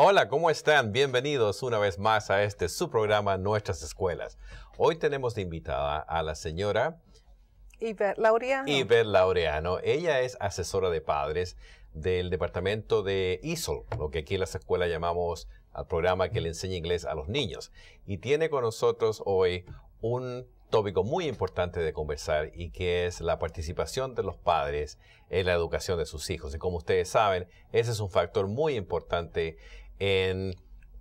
Hola, ¿cómo están? Bienvenidos una vez más a este su programa Nuestras Escuelas. Hoy tenemos de invitada a la señora Iber Laureano. Iber Laureano. Ella es asesora de padres del departamento de ISOL, lo que aquí en las escuelas llamamos al programa que le enseña inglés a los niños. Y tiene con nosotros hoy un tópico muy importante de conversar y que es la participación de los padres en la educación de sus hijos. Y como ustedes saben, ese es un factor muy importante en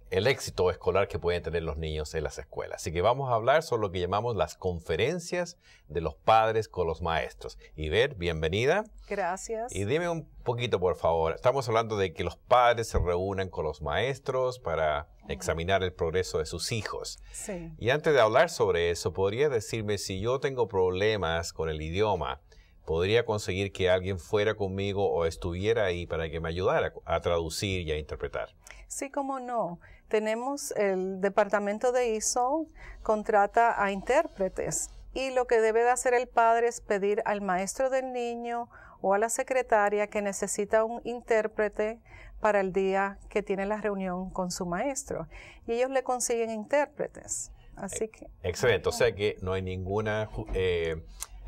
el éxito escolar que pueden tener los niños en las escuelas. Así que vamos a hablar sobre lo que llamamos las conferencias de los padres con los maestros. Iber, bienvenida. Gracias. Y dime un poquito, por favor. Estamos hablando de que los padres se reúnan con los maestros para examinar el progreso de sus hijos. Sí. Y antes de hablar sobre eso, ¿podría decirme si yo tengo problemas con el idioma? podría conseguir que alguien fuera conmigo o estuviera ahí para que me ayudara a traducir y a interpretar. Sí, cómo no. Tenemos el departamento de ISO, contrata a intérpretes y lo que debe de hacer el padre es pedir al maestro del niño o a la secretaria que necesita un intérprete para el día que tiene la reunión con su maestro. Y ellos le consiguen intérpretes. Así e que. Excelente. O sea que no hay ninguna eh,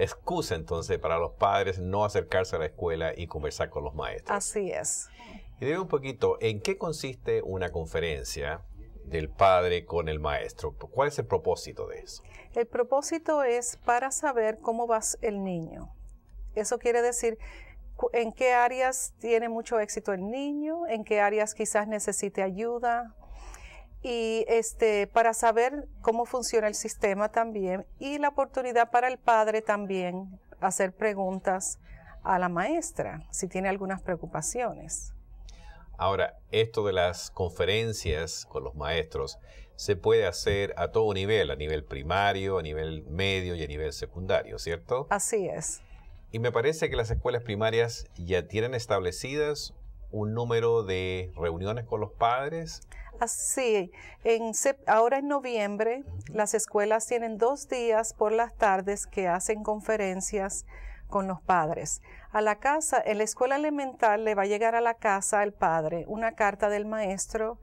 excusa entonces para los padres no acercarse a la escuela y conversar con los maestros. Así es. Y dime un poquito, ¿en qué consiste una conferencia del padre con el maestro? ¿Cuál es el propósito de eso? El propósito es para saber cómo va el niño. Eso quiere decir en qué áreas tiene mucho éxito el niño, en qué áreas quizás necesite ayuda, y este, para saber cómo funciona el sistema también y la oportunidad para el padre también hacer preguntas a la maestra si tiene algunas preocupaciones. Ahora, esto de las conferencias con los maestros se puede hacer a todo nivel, a nivel primario, a nivel medio y a nivel secundario, ¿cierto? Así es. Y me parece que las escuelas primarias ya tienen establecidas un número de reuniones con los padres. Así, ahora en noviembre las escuelas tienen dos días por las tardes que hacen conferencias con los padres. A la casa, en la escuela elemental le va a llegar a la casa al padre una carta del maestro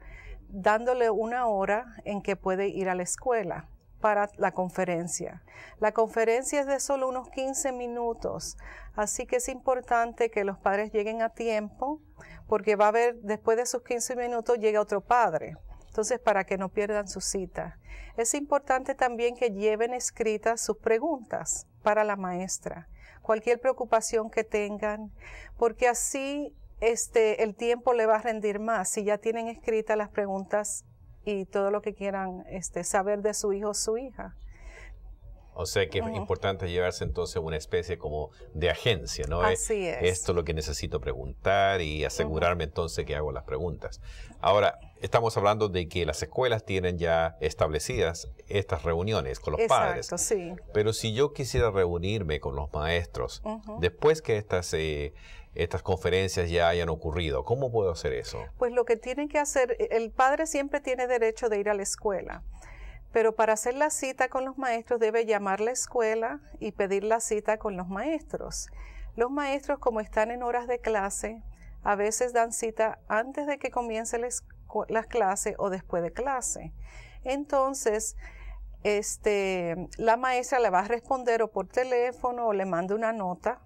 dándole una hora en que puede ir a la escuela para la conferencia. La conferencia es de solo unos 15 minutos, así que es importante que los padres lleguen a tiempo, porque va a haber, después de sus 15 minutos, llega otro padre. Entonces, para que no pierdan su cita. Es importante también que lleven escritas sus preguntas para la maestra, cualquier preocupación que tengan, porque así este, el tiempo le va a rendir más si ya tienen escritas las preguntas y todo lo que quieran este, saber de su hijo o su hija. O sea que es importante llevarse entonces una especie como de agencia, ¿no? Así es. Esto es lo que necesito preguntar y asegurarme entonces que hago las preguntas. Ahora, Estamos hablando de que las escuelas tienen ya establecidas estas reuniones con los Exacto, padres. Sí. Pero si yo quisiera reunirme con los maestros después que estas, eh, estas conferencias ya hayan ocurrido, ¿cómo puedo hacer eso? Pues lo que tienen que hacer, e, el padre siempre tiene derecho de ir a la escuela pero para hacer la cita con los maestros debe llamar la escuela y pedir la cita con los maestros. Los maestros, como están en horas de clase, a veces dan cita antes de que comience la, las clases o después de clase. Entonces, este, la maestra le va a responder o por teléfono o le manda una nota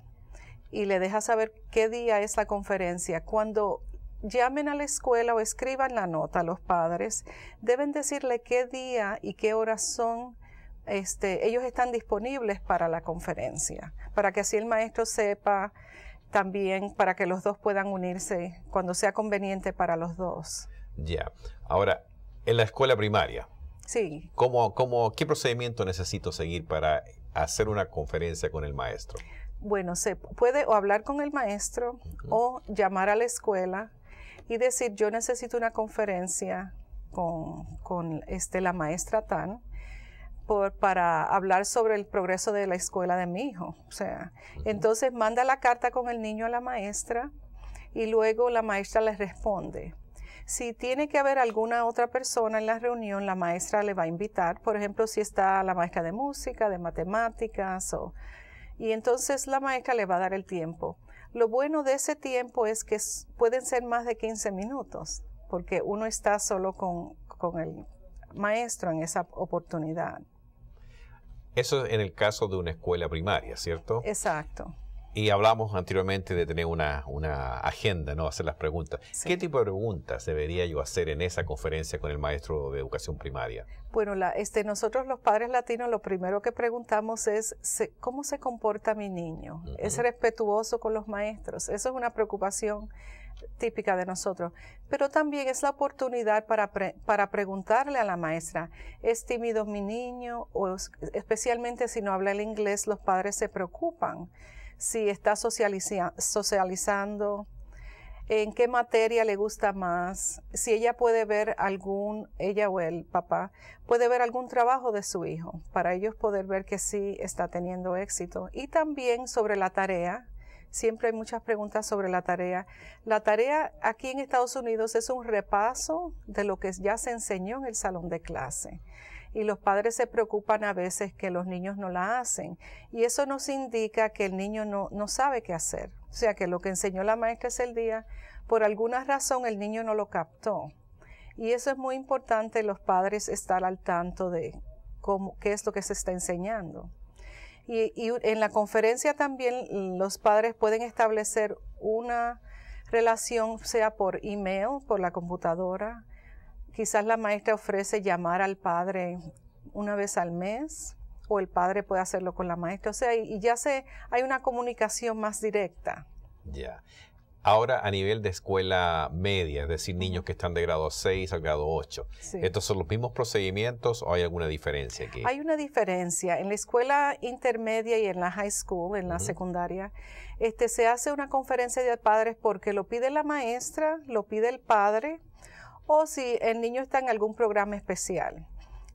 y le deja saber qué día es la conferencia. Cuando llamen a la escuela o escriban la nota a los padres, deben decirle qué día y qué horas son este, ellos están disponibles para la conferencia, para que así el maestro sepa también, para que los dos puedan unirse cuando sea conveniente para los dos. Ya. Ahora, en la escuela primaria. Sí. qué procedimiento necesito seguir para hacer una conferencia con el maestro? Bueno, se puede o hablar con el maestro o llamar a la escuela y decir, yo necesito una conferencia con, este, la maestra Tan por, para hablar sobre el progreso de la escuela de mi hijo. O sea, entonces manda la carta con el niño a la maestra y luego la maestra le responde. Si tiene que haber alguna otra persona en la reunión, la maestra le va a invitar. Por ejemplo, si está la maestra de música, de matemáticas, o, y entonces la maestra le va a dar el tiempo. Lo bueno de ese tiempo es que pueden ser más de 15 minutos, porque uno está solo con, el maestro en esa oportunidad. Eso es en el caso de una escuela primaria, ¿cierto? Exacto. Y hablamos anteriormente de tener una, agenda, ¿no? Hacer las preguntas. ¿Qué tipo de preguntas debería yo hacer en esa conferencia con el maestro de educación primaria? Bueno, la, este, nosotros los padres latinos lo primero que preguntamos es cómo se comporta mi niño. ¿Es respetuoso con los maestros? Eso es una preocupación típica de nosotros, pero también es la oportunidad para, preguntarle a la maestra, ¿es tímido mi niño? O especialmente si no habla el inglés, los padres se preocupan si está socializando, en qué materia le gusta más, si ella puede ver algún, ella o el papá, puede ver algún trabajo de su hijo, para ellos poder ver que sí está teniendo éxito. Y también sobre la tarea, siempre hay muchas preguntas sobre la tarea. La tarea aquí en Estados Unidos es un repaso de lo que ya se enseñó en el salón de clase y los padres se preocupan a veces que los niños no la hacen. Y eso nos indica que el niño no, sabe qué hacer. O sea que lo que enseñó la maestra ese día, por alguna razón el niño no lo captó. Y eso es muy importante, los padres estar al tanto de cómo, qué es lo que se está enseñando. Y, y en la conferencia también los padres pueden establecer una relación, sea por email, por la computadora, Quizás la maestra ofrece llamar al padre una vez al mes o el padre puede hacerlo con la maestra. O sea, y ya se, hay una comunicación más directa. Ya. Ahora a nivel de escuela media, es decir, niños que están de grado 6 al grado 8, ¿estos son los mismos procedimientos o hay alguna diferencia aquí? Hay una diferencia. En la escuela intermedia y en la high school, en la secundaria, este, se hace una conferencia de padres porque lo pide la maestra, lo pide el padre, o si el niño está en algún programa especial.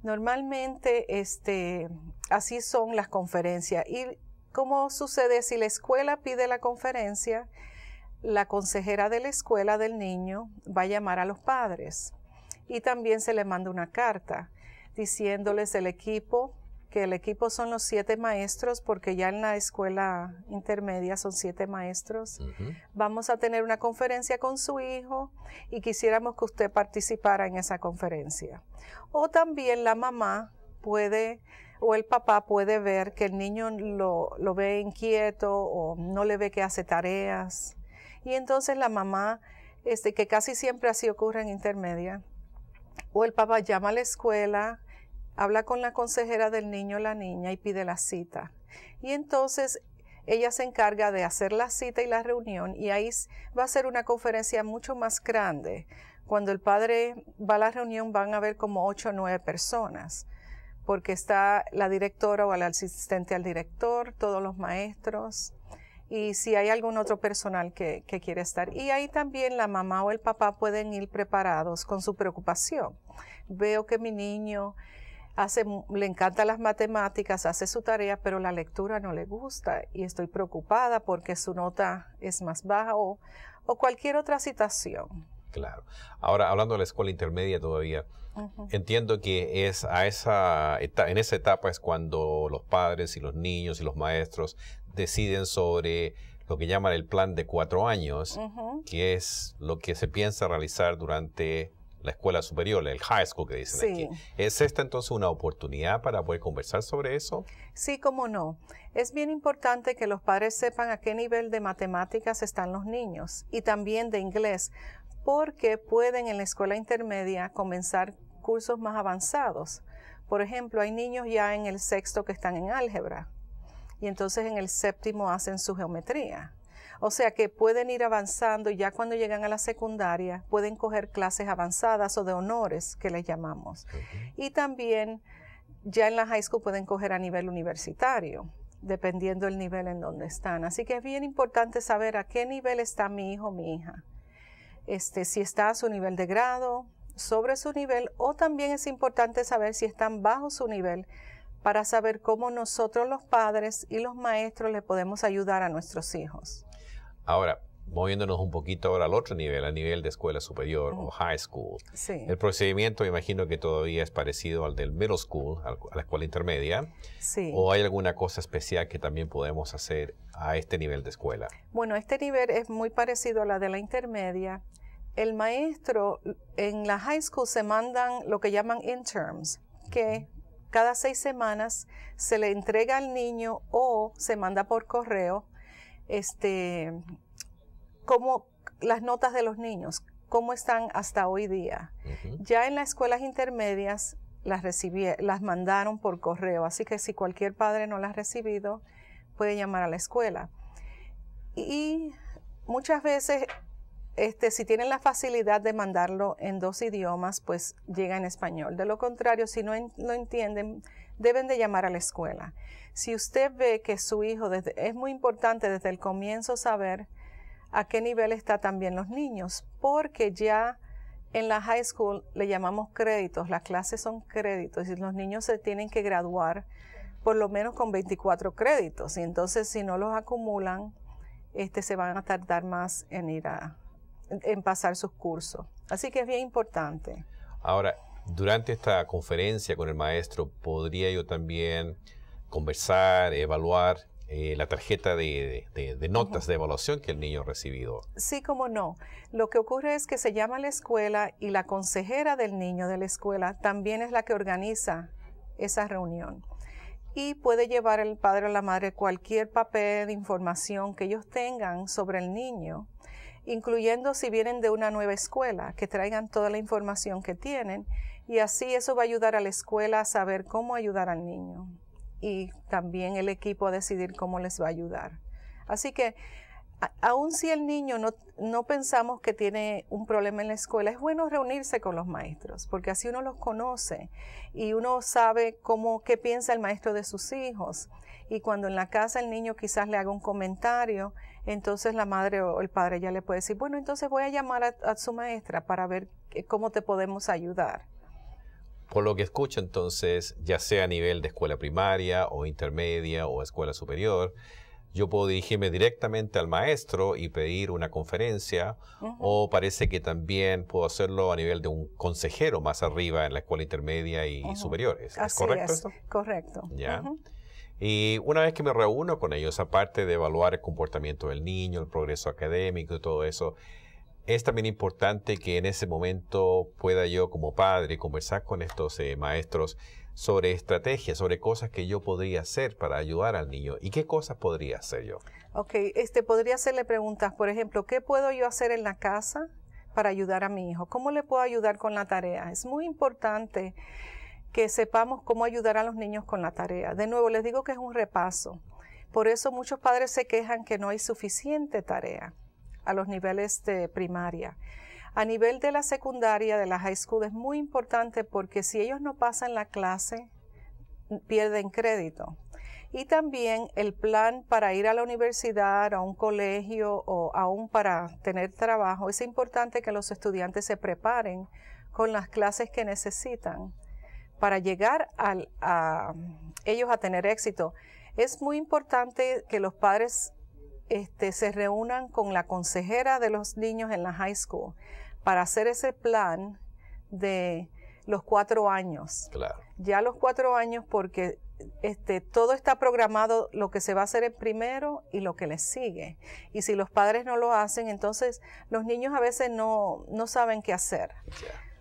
Normalmente este, así son las conferencias. ¿Y como sucede si la escuela pide la conferencia? La consejera de la escuela del niño va a llamar a los padres y también se le manda una carta diciéndoles el equipo que el equipo son los siete maestros, porque ya en la escuela intermedia son siete maestros. Vamos a tener una conferencia con su hijo y quisiéramos que usted participara en esa conferencia. O también la mamá puede o el papá puede ver que el niño lo, lo ve inquieto o no le ve que hace tareas. Y entonces la mamá, este, que casi siempre así ocurre en intermedia, o el papá llama a la escuela habla con la consejera del niño o la niña y pide la cita. Y entonces ella se encarga de hacer la cita y la reunión y ahí va a ser una conferencia mucho más grande. Cuando el padre va a la reunión van a ver como ocho o nueve personas, porque está la directora o el asistente al director, todos los maestros y si hay algún otro personal que, que quiere estar. Y ahí también la mamá o el papá pueden ir preparados con su preocupación. Veo que mi niño hace, le encanta las matemáticas, hace su tarea, pero la lectura no le gusta y estoy preocupada porque su nota es más baja o, cualquier otra situación. Claro. Ahora, hablando de la escuela intermedia todavía, entiendo que es a esa en esa etapa es cuando los padres y los niños y los maestros deciden sobre lo que llaman el plan de cuatro años, que es lo que se piensa realizar durante la escuela superior, el high school que dicen aquí. ¿Es esta entonces una oportunidad para poder conversar sobre eso? Sí, cómo no. Es bien importante que los padres sepan a qué nivel de matemáticas están los niños y también de inglés, porque pueden en la escuela intermedia comenzar cursos más avanzados. Por ejemplo, hay niños ya en el sexto que están en álgebra y entonces en el séptimo hacen su geometría o sea que pueden ir avanzando y ya cuando llegan a la secundaria pueden coger clases avanzadas o de honores que les llamamos. Y también ya en la high school pueden coger a nivel universitario dependiendo del nivel en donde están. Así que es bien importante saber a qué nivel está mi hijo o mi hija. Este, si está a su nivel de grado, sobre su nivel, o también es importante saber si están bajo su nivel para saber cómo nosotros los padres y los maestros le podemos ayudar a nuestros hijos. Ahora, moviéndonos un poquito ahora al otro nivel, al nivel de escuela superior o high school. El procedimiento imagino que todavía es parecido al del middle school, a la escuela intermedia. Sí. ¿O hay alguna cosa especial que también podemos hacer a este nivel de escuela? Bueno, este nivel es muy parecido a la de la intermedia. El maestro, en la high school se mandan lo que llaman interns, que cada seis semanas se le entrega al niño o se manda por correo este, cómo las notas de los niños, cómo están hasta hoy día. Ya en las escuelas intermedias las las mandaron por correo, así que si cualquier padre no las ha recibido, puede llamar a la escuela. Y muchas veces, este, si tienen la facilidad de mandarlo en dos idiomas, pues llega en español. De lo contrario, si no lo entienden, deben de llamar a la escuela. Si usted ve que su hijo, es muy importante desde el comienzo saber a qué nivel están también los niños, porque ya en la high school le llamamos créditos, las clases son créditos y los niños se tienen que graduar por lo menos con 24 créditos y entonces si no los acumulan, este, se van a tardar más en ir a, en pasar sus cursos. Así que es bien importante. Ahora, durante esta conferencia con el maestro, podría yo también conversar, evaluar eh, la tarjeta de, notas de evaluación que el niño ha recibido. Sí, como no. Lo que ocurre es que se llama la escuela y la consejera del niño de la escuela también es la que organiza esa reunión. Y puede llevar el padre o la madre cualquier papel, de información que ellos tengan sobre el niño incluyendo si vienen de una nueva escuela, que traigan toda la información que tienen y así eso va a ayudar a la escuela a saber cómo ayudar al niño y también el equipo a decidir cómo les va a ayudar. Así que aun si el niño no, pensamos que tiene un problema en la escuela, es bueno reunirse con los maestros, porque así uno los conoce y uno sabe cómo, qué piensa el maestro de sus hijos. Y cuando en la casa el niño quizás le haga un comentario, entonces la madre o el padre ya le puede decir, bueno, entonces voy a llamar a, a su maestra para ver cómo te podemos ayudar. Por lo que escucho entonces, ya sea a nivel de escuela primaria o intermedia o escuela superior, yo puedo dirigirme directamente al maestro y pedir una conferencia, o parece que también puedo hacerlo a nivel de un consejero más arriba en la escuela intermedia y superiores. Así correcto Correcto. ¿Ya? Y una vez que me reúno con ellos, aparte de evaluar el comportamiento del niño, el progreso académico y todo eso, es también importante que en ese momento pueda yo como padre conversar con estos eh, maestros sobre estrategias, sobre cosas que yo podría hacer para ayudar al niño. ¿Y qué cosas podría hacer yo? Ok, este, podría hacerle preguntas, por ejemplo, ¿qué puedo yo hacer en la casa para ayudar a mi hijo? ¿Cómo le puedo ayudar con la tarea? Es muy importante que sepamos cómo ayudar a los niños con la tarea. De nuevo, les digo que es un repaso. Por eso muchos padres se quejan que no hay suficiente tarea a los niveles de primaria. A nivel de la secundaria, de la high school, es muy importante porque si ellos no pasan la clase, pierden crédito. Y también el plan para ir a la universidad, a un colegio o aún para tener trabajo, es importante que los estudiantes se preparen con las clases que necesitan para llegar a ellos a tener éxito. Es muy importante que los padres este, se reúnan con la consejera de los niños en la high school para hacer ese plan de los cuatro años. Claro. Ya los cuatro años porque este, todo está programado, lo que se va a hacer el primero y lo que le sigue. Y si los padres no lo hacen, entonces los niños a veces no, no saben qué hacer.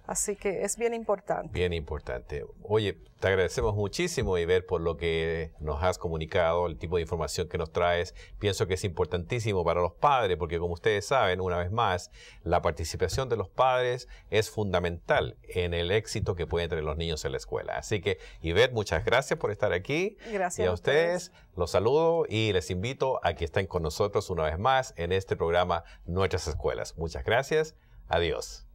Así que es bien importante. Bien importante. Oye, te agradecemos muchísimo, Iber, por lo que nos has comunicado, el tipo de información que nos traes. Pienso que es importantísimo para los padres, porque como ustedes saben, una vez más, la participación de los padres es fundamental en el éxito que pueden tener los niños en la escuela. Así que, Iber, muchas gracias por estar aquí. Gracias. Y a ustedes los saludo y les invito a que estén con nosotros una vez más en este programa Nuestras Escuelas. Muchas gracias. Adiós.